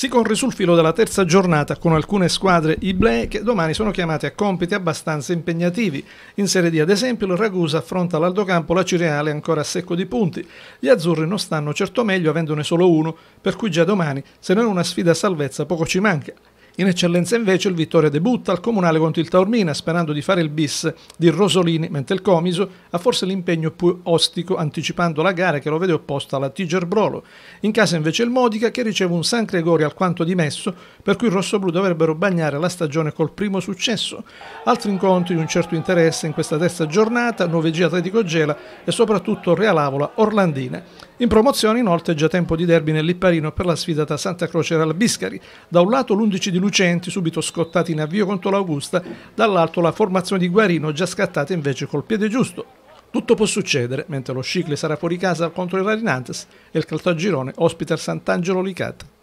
Si corre sul filo della terza giornata con alcune squadre Iblei che domani sono chiamate a compiti abbastanza impegnativi. In Serie D ad esempio il Ragusa affronta l'Aldocampo la Cireale ancora a secco di punti. Gli azzurri non stanno certo meglio avendone solo uno, per cui già domani se non è una sfida a salvezza poco ci manca. In eccellenza invece il Vittoria debutta al comunale contro il Taormina sperando di fare il bis di Rosolini, mentre il Comiso ha forse l'impegno più ostico anticipando la gara che lo vede opposta alla Tiger Brolo. In casa invece il Modica che riceve un San Gregorio alquanto dimesso per cui i rossoblù dovrebbero bagnare la stagione col primo successo. Altri incontri di un certo interesse in questa terza giornata, Novegia Atletico Gela e soprattutto Realavola Orlandina. In promozione inoltre è già tempo di derby nel Lipparino per la sfida tra Santa Croce e Biscari. Da un lato l'11 di luglio lucenti, subito scottati in avvio contro l'Augusta, dall'alto la formazione di Guarino già scattata invece col piede giusto. Tutto può succedere mentre lo Scicle sarà fuori casa contro il Rarinantes e il Caltagirone ospita il Sant'Angelo Licata.